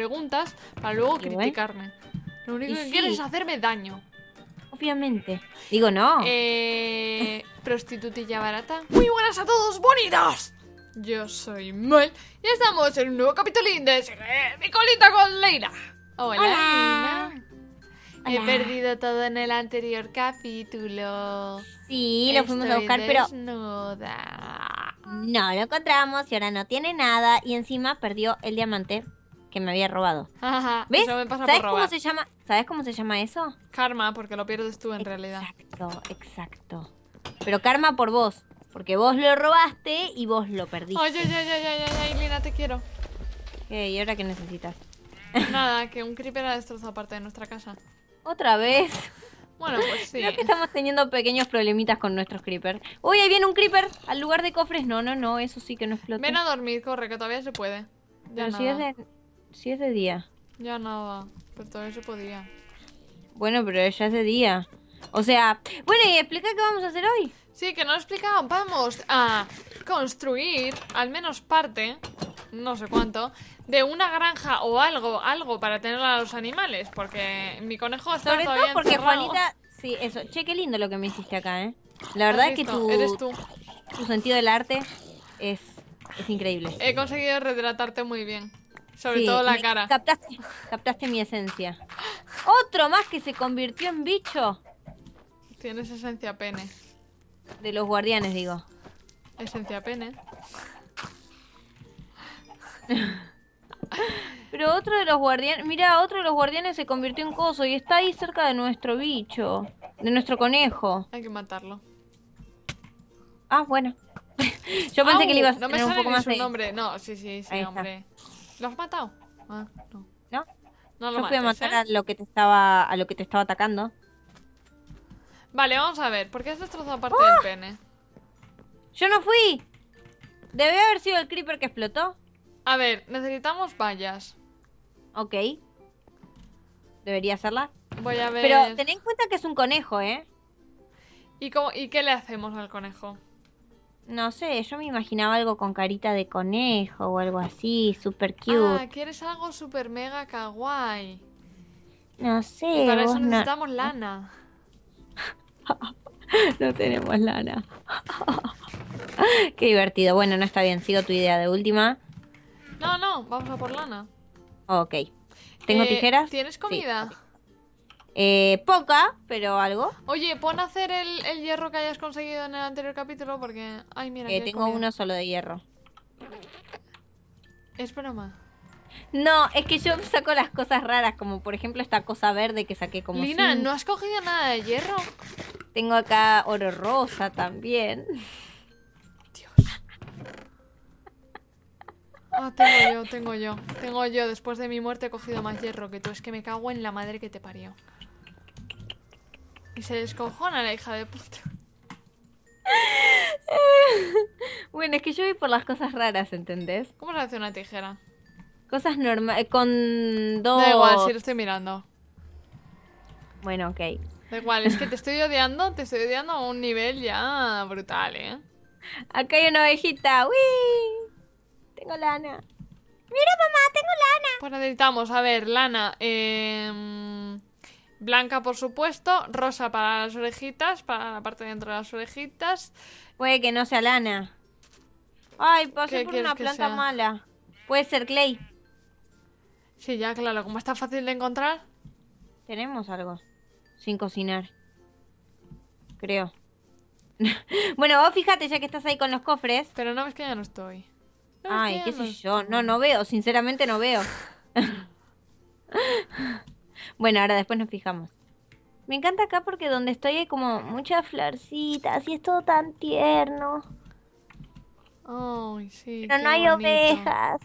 preguntas para luego criticarme. Lo único que quieres es hacerme daño. Obviamente. Digo no. Eh, prostitutilla barata. Muy buenas a todos, bonitos. Yo soy Mel y estamos en un nuevo capítulo de eh, Mi colita con Leila. Hola, He perdido todo en el anterior capítulo. Sí, lo fuimos a buscar, pero. No lo encontramos y ahora no tiene nada. Y encima perdió el diamante que me había robado. Ajá, ¿Ves? ¿Sabes cómo se llama? ¿Sabes cómo se llama eso? Karma, porque lo pierdes tú en realidad. Exacto, exacto. Pero karma por vos, porque vos lo robaste y vos lo perdiste. Ay, ay, ay, ay, Lina, te quiero. ¿Y ahora qué necesitas? Nada, que un creeper ha destrozado parte de nuestra casa. ¿Otra vez? Bueno, pues sí. Creo que estamos teniendo pequeños problemitas con nuestros creepers. Uy, ahí viene un creeper al lugar de cofres. No, no, no, eso sí que no explota. Ven a dormir, corre, que todavía se puede. Ya Pero si es de... Si es de día. Ya nada, pero todavía se podía. Bueno, pero ya es de día. O sea, bueno, y explica qué vamos a hacer hoy. Sí, que no lo explicado Vamos a construir al menos parte, no sé cuánto, de una granja o algo, algo para tener a los animales, porque mi conejo está Sobre todavía porque sí, eso. Che, qué lindo lo que me hiciste acá, ¿eh? La verdad es que tu, eres tú. tu sentido del arte es, es increíble. He conseguido retratarte muy bien. Sobre todo la cara. Captaste, captaste mi esencia. Otro más que se convirtió en bicho. Tienes esencia pene. De los guardianes, digo. Esencia pene. Pero otro de los guardianes, mira, otro de los guardianes se convirtió en coso y está ahí cerca de nuestro bicho, de nuestro conejo. Hay que matarlo. Ah, bueno. Yo pensé que le ibas a no me un poco más su nombre. No, sí, sí, sí, hombre. ¿Lo has matado? Ah, no. ¿No? lo Yo fui a matar ¿eh? a lo que te estaba. a lo que te estaba atacando. Vale, vamos a ver. ¿Por qué has destrozado parte ¡Ah! del pene? ¡Yo no fui! Debe haber sido el creeper que explotó. A ver, necesitamos vallas. Ok. Debería hacerla. Voy a ver. Pero ten en cuenta que es un conejo, ¿eh? ¿Y, ¿Y qué le hacemos al conejo? No sé, yo me imaginaba algo con carita de conejo o algo así, super ah, cute. Ah, quieres algo super mega kawaii. No sé. Y para eso necesitamos lana. no tenemos lana. Qué divertido. Bueno, no está bien. Sigo tu idea de última. No, no, vamos a por lana. Ok. ¿Tengo eh, tijeras? ¿Tienes comida? Eh, poca, pero algo. Oye, pon a hacer el, hierro que hayas conseguido en el anterior capítulo porque... Ay, mira. Eh, que tengo uno solo de hierro. Es broma. No, es que yo saco las cosas raras, como por ejemplo esta cosa verde que saqué como... Lina, ¿no has cogido nada de hierro? Tengo acá oro rosa también. Ah, tengo yo, tengo yo. Tengo yo, después de mi muerte he cogido más hierro que tú. Es que me cago en la madre que te parió se descojona la hija de puta. bueno, es que yo voy por las cosas raras, ¿entendés? ¿Cómo se hace una tijera? Cosas normales. Eh, con dos. Da igual, si lo estoy mirando. Bueno, ok. Da igual, es que te estoy odiando, te estoy odiando a un nivel ya brutal, ¿eh? Acá hay una ovejita. ¡Uy! Tengo lana. ¡Mira, mamá! ¡Tengo lana! Pues necesitamos, a ver, lana. Eh. Blanca, por supuesto. Rosa para las orejitas, para la parte de dentro de las orejitas. Puede que no sea lana. Ay, pasé por una planta mala. Puede ser clay. Sí, ya, claro. Como está fácil de encontrar. Tenemos algo. Sin cocinar. Creo. bueno, vos fíjate ya que estás ahí con los cofres. Pero no es que ya no estoy. Ay, qué sé yo. No, no veo. Sinceramente no veo. Bueno, ahora después nos fijamos. Me encanta acá porque donde estoy hay como muchas florcitas y es todo tan tierno. Ay, sí. Pero no hay ovejas.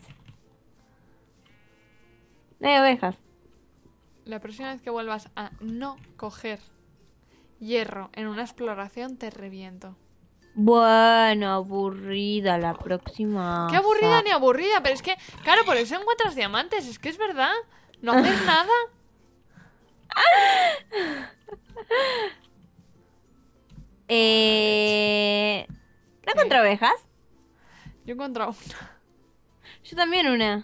No hay ovejas. La próxima vez que vuelvas a no coger hierro en una exploración, te reviento. Bueno, aburrida la próxima. Qué aburrida ni aburrida, pero es que, claro, por eso encuentras diamantes, es que es verdad. No haces nada eh... ¿No encuentro ovejas? Yo encontré una. Yo también una.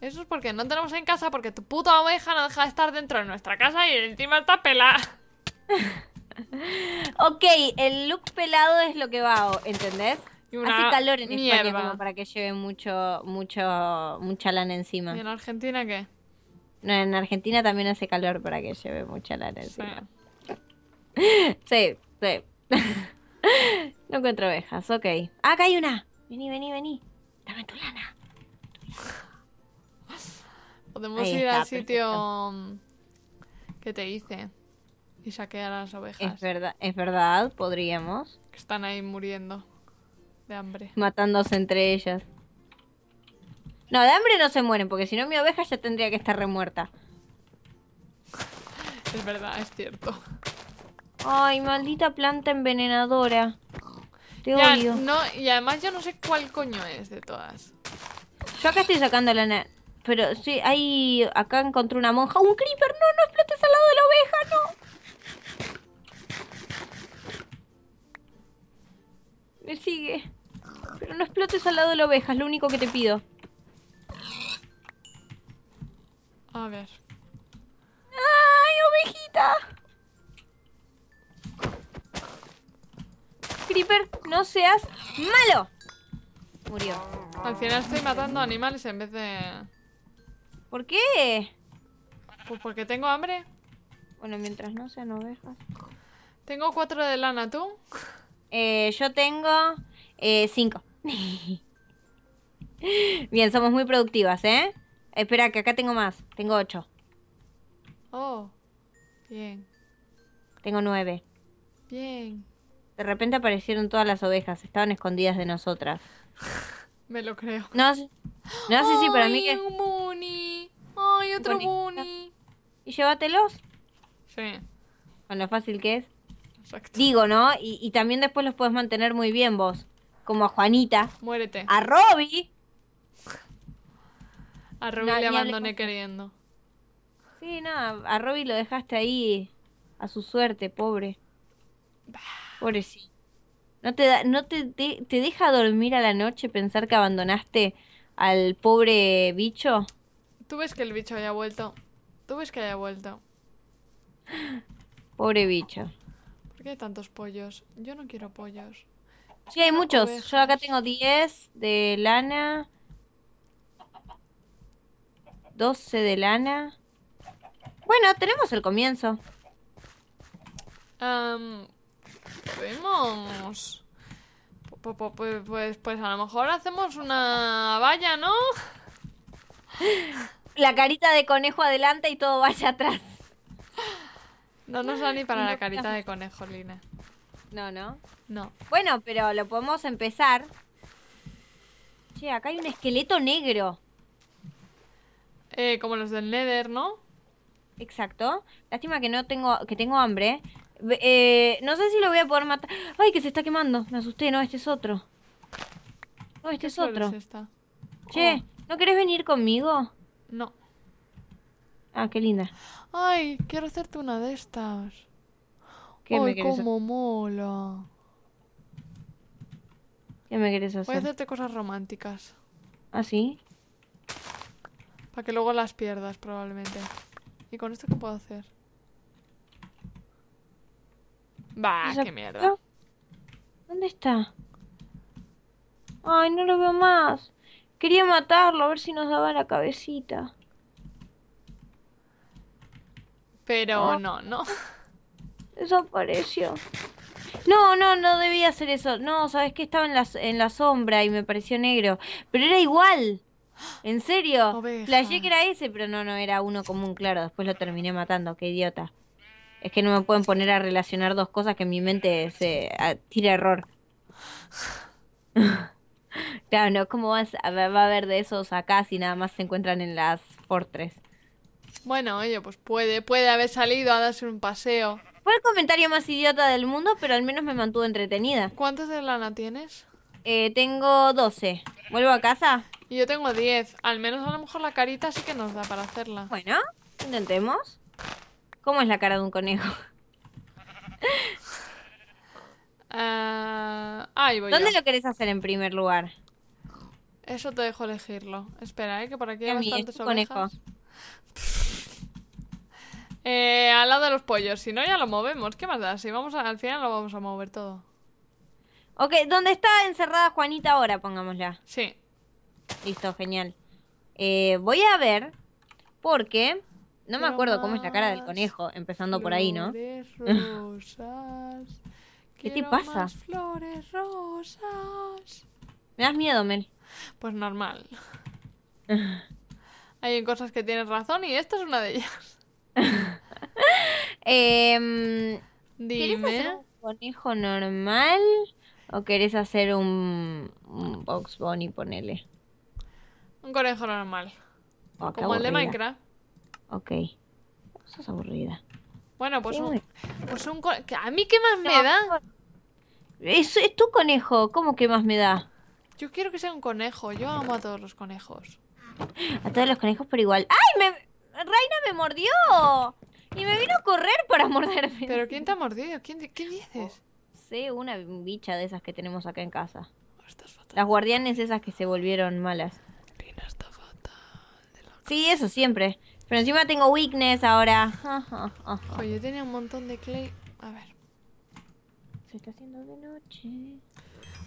Eso es porque no tenemos en casa porque tu puta oveja no deja de estar dentro de nuestra casa y encima está pelada. ok, el look pelado es lo que va, ¿entendés? Hace calor en España para que lleve mucho, mucho, mucha lana encima. ¿Y en Argentina qué? en Argentina también hace calor para que lleve mucha lana encima. Sí, sí. no encuentro ovejas, ok. Ah, acá hay una. Vení, vení, vení. Dame tu lana. Podemos ir al sitio um, que te hice y saquear a las ovejas. Es verdad, es verdad, podríamos. Que están ahí muriendo de hambre. Matándose entre ellas. No, de hambre no se mueren, porque si no mi oveja ya tendría que estar remuerta. Es verdad, es cierto. Ay, maldita planta envenenadora. Te ya, No, y además yo no sé cuál coño es de todas. Yo acá estoy sacando la... Pero sí, ahí... Acá encontré una monja. ¡Un creeper! ¡No, no explotes al lado de la oveja! ¡No! Me sigue. Pero no explotes al lado de la oveja, es lo único que te pido. seas malo. Murió. Al final estoy matando animales en vez de... ¿Por qué? Pues porque tengo hambre. Bueno, mientras no sean ovejas. Tengo cuatro de lana, ¿tú? Eh, yo tengo eh, cinco. Bien, somos muy productivas, ¿eh? Espera, que acá tengo más. Tengo ocho. Oh, bien. Tengo nueve. Bien. De repente aparecieron todas las ovejas, estaban escondidas de nosotras. Me lo creo. No, sé si para mí que... un ¡Ay, otro Muni! Y llévatelos. Sí. Con lo fácil que es. Exacto. Digo, ¿no? Y, también después los puedes mantener muy bien vos. Como a Juanita. Muérete. A Robby! A Robby le abandoné queriendo. Sí, nada, a Robby lo dejaste ahí a su suerte, pobre. Bah. Pobrecito. No te da, no te, deja dormir a la noche pensar que abandonaste al pobre bicho. Tú ves que el bicho haya vuelto. Tú ves que haya vuelto. Pobre bicho. ¿Por qué hay tantos pollos? Yo no quiero pollos. Sí, hay muchos. Yo acá tengo 10 de lana. 12 de lana. Bueno, tenemos el comienzo. Vemos. Pues, pues, a lo mejor hacemos una valla, ¿no? La carita de conejo adelante y todo vaya atrás. No nos da ni para la carita de conejo, Lina. No, no. No. Bueno, pero lo podemos empezar. Che, acá hay un esqueleto negro. Eh, como los del Nether, ¿no? Exacto. Lástima que no tengo, que tengo hambre. Eh, no sé si lo voy a poder matar. Ay, que se está quemando. Me asusté. No, este es otro. No, este es otro. che, oh. ¿no quieres venir conmigo? No. Ah, qué linda. Ay, quiero hacerte una de estas. Ay, cómo mola. ¿Qué me quieres hacer? Voy a hacerte cosas románticas. ¿Ah, sí? Para que luego las pierdas, probablemente. ¿Y con esto qué puedo hacer? Va, qué mierda. ¿Dónde está? Ay, no lo veo más. Quería matarlo, a ver si nos daba la cabecita. Pero ah. no no, no. Desapareció. No, no, no debía hacer eso. No, sabes que estaba en la, en la sombra y me pareció negro. Pero era igual. En serio. La Flashé que era ese, pero no, no, era uno común, claro. Después lo terminé matando, qué idiota. Es que no me pueden poner a relacionar dos cosas que en mi mente se tira error. claro, no, ¿cómo va a haber de esos acá si nada más se encuentran en las Fortress? Bueno, oye, pues puede, puede haber salido a darse un paseo. Fue el comentario más idiota del mundo, pero al menos me mantuvo entretenida. ¿Cuántos de lana tienes? Eh, tengo 12. ¿Vuelvo a casa? yo tengo 10. Al menos a lo mejor la carita sí que nos da para hacerla. Bueno, intentemos. ¿Cómo es la cara de un conejo? Eh, ¿Dónde lo querés hacer en primer lugar? Eso eh, te dejo elegirlo. Espera, ¿eh? que por aquí hay mí, conejo. Eh, al lado de los pollos, si no ya lo movemos. ¿Qué más da? Si vamos al final lo vamos a mover todo. Ok, ¿dónde está encerrada Juanita ahora? Pongámosla. Sí. Listo, genial. voy a ver, porque no me acuerdo cómo es la cara del conejo, empezando por ahí, ¿no? Rosas, ¿Qué te pasa? Flores rosas. Me das miedo, Mel. Pues normal. Hay cosas que tienes razón y esta es una de ellas. Em, Dime. ¿Quieres hacer un conejo normal o querés hacer un, un Box Bunny, ponele? Un conejo normal. Oh, de Minecraft. Ok. Eso aburrida. Bueno, pues un, pues un ¿A mí qué más me da? Es, es, tu conejo. ¿Cómo que más me da? Yo quiero que sea un conejo. Yo amo a todos los conejos. A todos los conejos por igual. ¡Ay! Me... ¡Reina me mordió! Y me vino a correr para morderme. ¿Pero quién te ha mordido? ¿Quién, ¿Qué dices? Sé una bicha de esas que tenemos acá en casa. Las guardianes esas que se volvieron malas. Rina está fatal. Sí, eso siempre. Pero encima tengo weakness ahora. Oye, tenía un montón de clay. A ver. Se está haciendo de noche.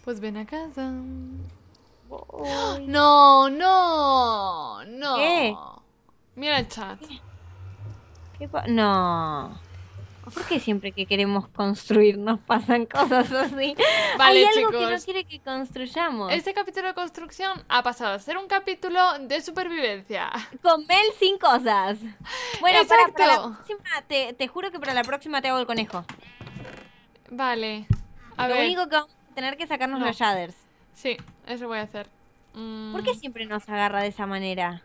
Pues ven a casa. No, no, no. ¿Qué? Mira el chat. ¿Qué no. ¿Por qué siempre que queremos construir nos pasan cosas así? Vale, Hay algo que no quiere que construyamos. Este capítulo de construcción ha pasado a ser un capítulo de supervivencia. Con Mel sin cosas. Bueno, para, la próxima, te, juro que para la próxima te hago el conejo. Vale. Lo único que vamos a tener que sacarnos los shaders. Sí, eso voy a hacer. Mm. ¿Por qué siempre nos agarra de esa manera?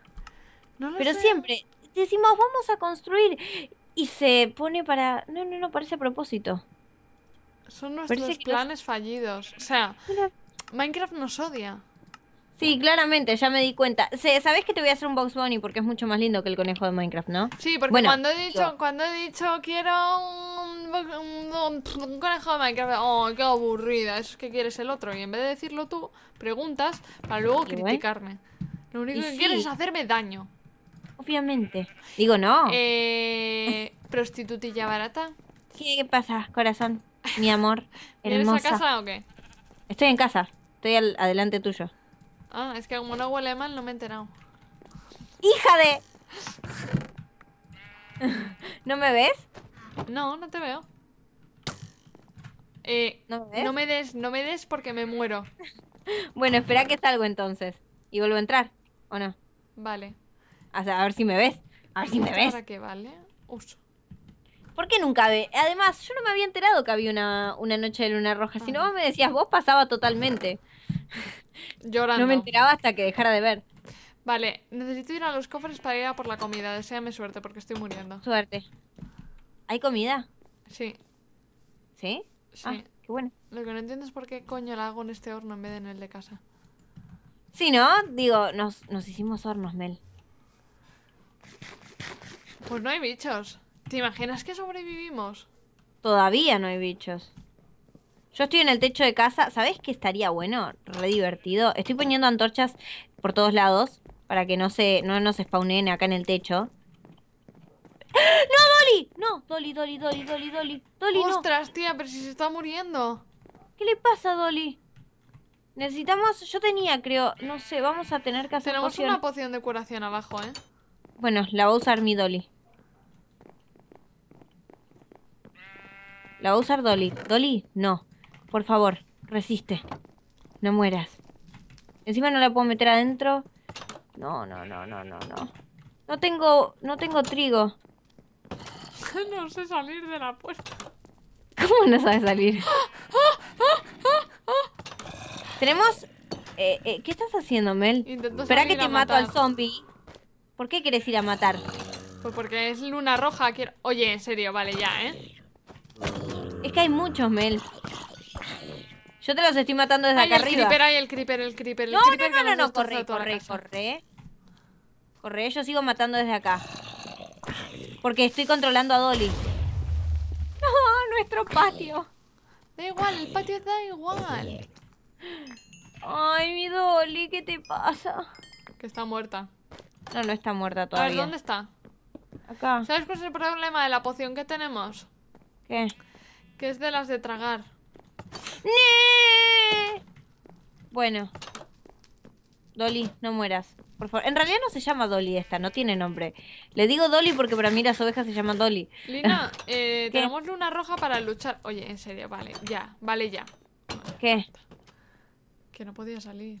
Pero siempre decimos, vamos a construir y se pone para... No, no, no, parece a propósito. Son nuestros planes fallidos. O sea, Minecraft nos odia. Sí, claramente, ya me di cuenta. Sabes que te voy a hacer un box bunny porque es mucho más lindo que el conejo de Minecraft, ¿no? Sí, porque cuando he dicho, cuando he dicho quiero un, conejo de Minecraft, oh, qué aburrida, es que quieres el otro. Y en vez de decirlo tú, preguntas para luego criticarme. Lo único que quieres es hacerme daño. Obviamente. Digo, no. Eh, ¿Prostitutilla barata? ¿Qué pasa, corazón? Mi amor. hermosa. ¿Eres a casa o qué? Estoy en casa. Estoy adelante tuyo. Ah, es que como no huele mal, no me he enterado. ¡Hija de! ¿No me ves? No, no te veo. Eh, me no me des, no me des porque me muero. bueno, espera que salgo entonces. ¿Y vuelvo a entrar? ¿O no? Vale a ver si me ves. A ver si me ves. ¿Para qué vale? uso ¿Por qué nunca ve? Además, yo no me había enterado que había una, noche de luna roja. Si no, vos me decías, vos pasaba totalmente. Llorando. No me enteraba hasta que dejara de ver. Vale, necesito ir a los cofres para ir a por la comida. Deseame suerte porque estoy muriendo. Suerte. ¿Hay comida? Sí. ¿Sí? Sí. Ah, qué bueno. Lo que no entiendo es por qué coño la hago en este horno en vez de en el de casa. si ¿no? Digo, nos, nos hicimos hornos, Mel. Pues no hay bichos. ¿Te imaginas que sobrevivimos? Todavía no hay bichos. Yo estoy en el techo de casa. ¿Sabes qué estaría bueno? Re divertido. Estoy poniendo antorchas por todos lados para que no se no nos spawnen acá en el techo. ¡Ah! ¡No, Dolly! No, Dolly, Dolly, Dolly, Dolly, Dolly. Dolly Ostras, tía, pero si se está muriendo. ¿Qué le pasa Dolly? Necesitamos, yo tenía, creo, no sé, vamos a tener que hacer Tenemos una poción de curación abajo, ¿eh? Bueno, la va a usar mi Dolly. La va a usar Dolly. Dolly, no. Por favor, resiste. No mueras. Encima no la puedo meter adentro. No, no, no, no, no, no. No tengo, no tengo trigo. No sé salir de la puerta. ¿Cómo no sabes salir? Tenemos... Eh, eh, ¿Qué estás haciendo, Mel? Espera que te mato al zombie. ¿Por qué quieres ir a matar? Pues porque es luna roja. Oye, en serio, vale, ya, ¿eh? Es que hay muchos, Mel. Yo te los estoy matando desde acá el arriba. Creeper, hay el creeper, el creeper, el creeper. No, no, no, no, corre, corre, corre. Corre, yo sigo matando desde acá. Porque estoy controlando a Dolly. No, nuestro patio. Da igual, el patio da igual. Ay, mi Dolly, ¿qué te pasa? Que está muerta. No, no está muerta todavía. A ver, ¿dónde está? Acá. ¿Sabes cuál es el problema de la poción que tenemos? ¿Qué? Que es de las de tragar. Bueno. Dolly, no mueras. Por favor. En realidad no se llama Dolly esta, no tiene nombre. Le digo Dolly porque para mí las ovejas se llaman Dolly. Lina, eh, tenemos luna roja para luchar. Oye, en serio, vale, ya, vale ya. ¿Qué? Que no podía salir.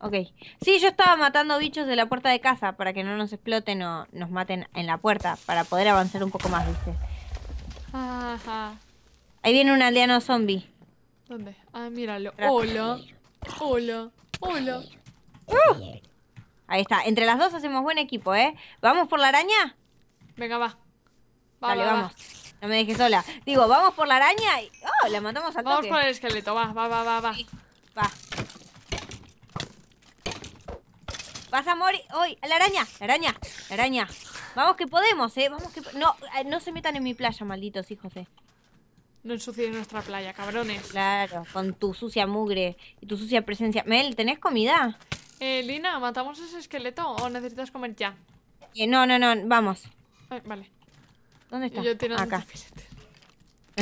Ok. Sí, yo estaba matando bichos de la puerta de casa para que no nos exploten o nos maten en la puerta, para poder avanzar un poco más, ¿viste? Ahí viene un aldeano zombie. ¿Dónde? Ah, míralo. Hola. Hola. Hola. Ahí está. Entre las dos hacemos buen equipo, ¿eh? ¿Vamos por la araña? Venga, va. Vale, vamos. No me dejes sola. Digo, vamos por la araña y... ¡Oh! La matamos al Vamos por el esqueleto. Va, va, va, va. Va. va. Vas a morir. hoy ¡La araña! ¡La araña! ¡La araña! Vamos que podemos, ¿eh? Vamos que... No, eh, no se metan en mi playa, malditos hijos de... No en nuestra playa, cabrones. Claro, con tu sucia mugre y tu sucia presencia. Mel, ¿tenés comida? Eh, Lina, ¿matamos ese esqueleto o necesitas comer ya? Eh, no, no, no, vamos. Eh, vale. ¿Dónde está? Yo tengo Acá.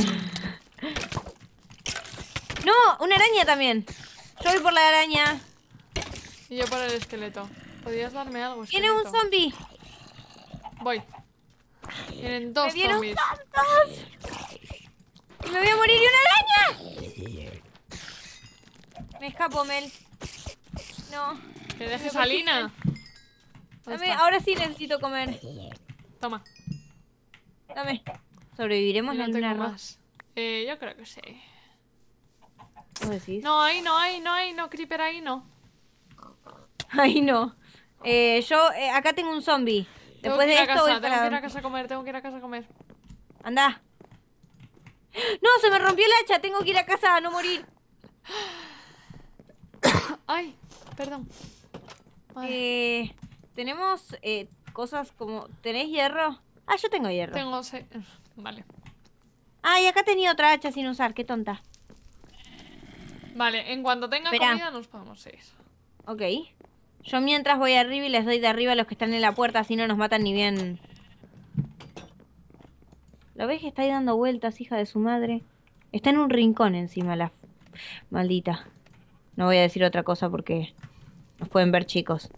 ¡No! ¡Una araña también! Yo voy por la araña. Y yo por el esqueleto. Podrías darme algo. ¡Tiene un zombie! Voy. Tienen dos ¡Me vieron tantos! ¡Me voy a morir de una araña! Me escapo, Mel. No. ¿Que dejes a Lina? Dame, ahora sí necesito comer. Toma. Dame. ¿Sobreviviremos no la más. Eh, yo creo que sí. ¿Cómo decís? No, ahí no, ahí no, ahí no, Creeper, ahí no. Ahí no. Eh, yo eh, acá tengo un zombie. Después de esto voy para... Tengo que ir a casa a comer, tengo que ir a casa a comer. Anda. No, se me rompió el hacha. Tengo que ir a casa a no morir. Ay, perdón. Eh, tenemos eh, cosas como... ¿Tenés hierro? Ah, yo tengo hierro. Tengo... vale Vale. y acá tenía otra hacha sin usar. Qué tonta. Vale, en cuanto tenga comida nos podemos ir. Ok. Yo mientras voy arriba y les doy de arriba a los que están en la puerta, así no nos matan ni bien. ¿Lo ves que está ahí dando vueltas, hija de su madre? Está en un rincón encima, la maldita. No voy a decir otra cosa porque nos pueden ver chicos.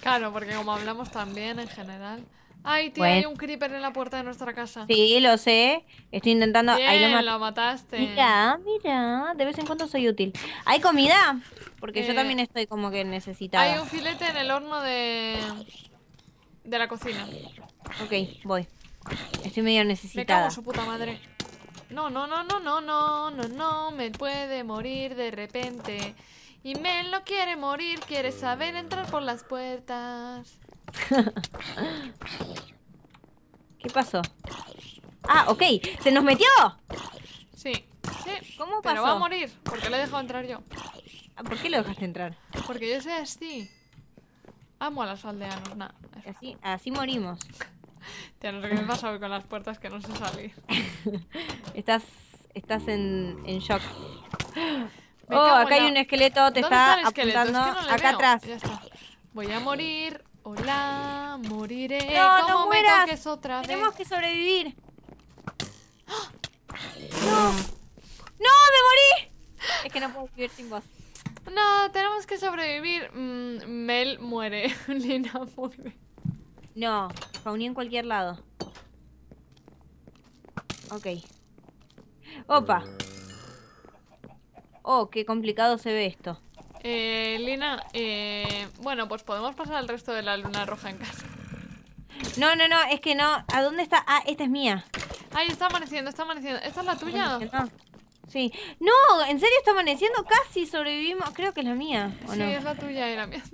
Claro, porque como hablamos también en general... Ay, tío, hay un creeper en la puerta de nuestra casa. Sí, lo sé. Estoy intentando. Bien, Ahí lo, mataste. Mira, mira. De vez en cuando soy útil. ¿Hay comida? Porque yo eh, también estoy como que necesitada. Hay un filete en el horno de. de la cocina. Ok, voy. Estoy medio necesitada. Me cago su puta madre. No, no, no, no, no, no, no, no. Me puede morir de repente. Y Mel no quiere morir, quiere saber entrar por las puertas. ¿Qué pasó? Ah, ok. ¡Se nos metió! Sí. ¿Cómo pasó? Pero va a morir, porque lo he dejado entrar yo. Ah, ¿Por qué lo dejaste entrar? Porque yo soy así. Amo a los aldeanos, nada. Así, así morimos. Tía, no sé qué me pasa con las puertas que no sé salir. estás estás en, en shock. oh, acá hay un esqueleto, te está, apuntando. acá atrás. Voy a morir. Hola, moriré. No, ¿Cómo no me toques otra vez? Tenemos que sobrevivir. ¡No! ¡No, me morí! Es que no puedo vivir sin vos. No, tenemos que sobrevivir. Mm, Mel muere. Lina muere. No, reuní en cualquier lado. Ok. Opa. Oh, qué complicado se ve esto. Eh, Lina, eh, bueno, pues podemos pasar al resto de la luna roja en casa. No, no, no, es que no. ¿A dónde está? Ah, esta es mía. Ay, está amaneciendo, está amaneciendo. ¿Esta es la tuya? Sí. No, en serio está amaneciendo. Casi sobrevivimos. Creo que es la mía. sí, es la tuya y la mía.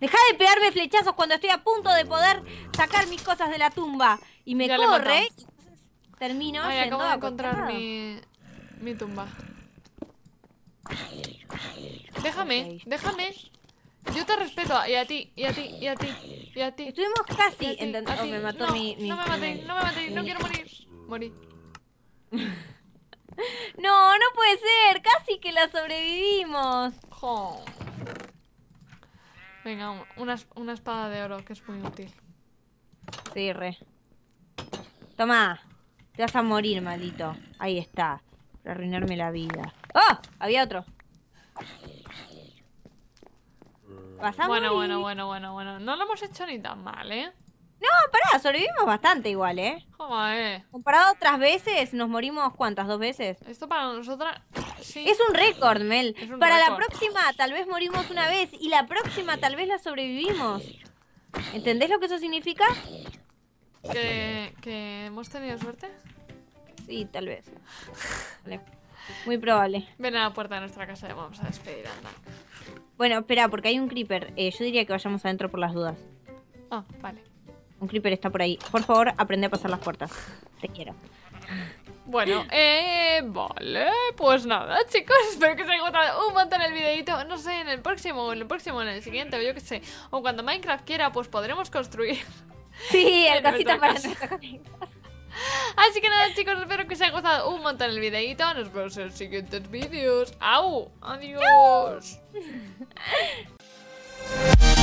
Deja de pegarme flechazos cuando estoy a punto de poder sacar mis cosas de la tumba. Y me corre. termino. Ay, acabo de encontrar mi, mi tumba. Déjame, déjame. Yo te respeto y a ti, y a ti, y a ti, y a ti. Estuvimos casi, oh, me mató no, mi, No me maté, no me maté, no quiero morir. Morí. no, no puede ser. Casi que la sobrevivimos. Venga, una, una espada de oro que es muy útil. Sí, re. Toma. Te vas a morir, maldito. Ahí está. Para arruinarme la vida. ¡Oh! Había otro bueno, bueno, bueno, bueno, bueno. No lo hemos hecho ni tan mal, ¿eh? No, pará, sobrevivimos bastante igual, ¿eh? Joder. Comparado a otras veces, nos morimos cuántas, dos veces. Esto para nosotras... Sí. Es un récord, Mel. para la próxima tal vez morimos una vez y la próxima tal vez la sobrevivimos. ¿Entendés lo que eso significa? ¿Que, que hemos tenido suerte? Sí, tal vez. Vale. Muy probable. Ven a la puerta de nuestra casa y vamos a despedir, anda. Bueno, espera, porque hay un creeper. Eh, yo diría que vayamos adentro por las dudas. Ah, vale. Un creeper está por ahí. Por favor, aprende a pasar las puertas. Te quiero. Bueno, eh, vale, pues nada, chicos, espero que os haya gustado un montón el videito, no sé, en el próximo, en el próximo, en el siguiente, o yo qué sé, o cuando Minecraft quiera, pues podremos construir. Sí, el casita para nuestra Así que nada chicos, espero que os haya gustado un montón el videito. Nos vemos en los siguientes vídeos. ¡Au! ¡Adiós!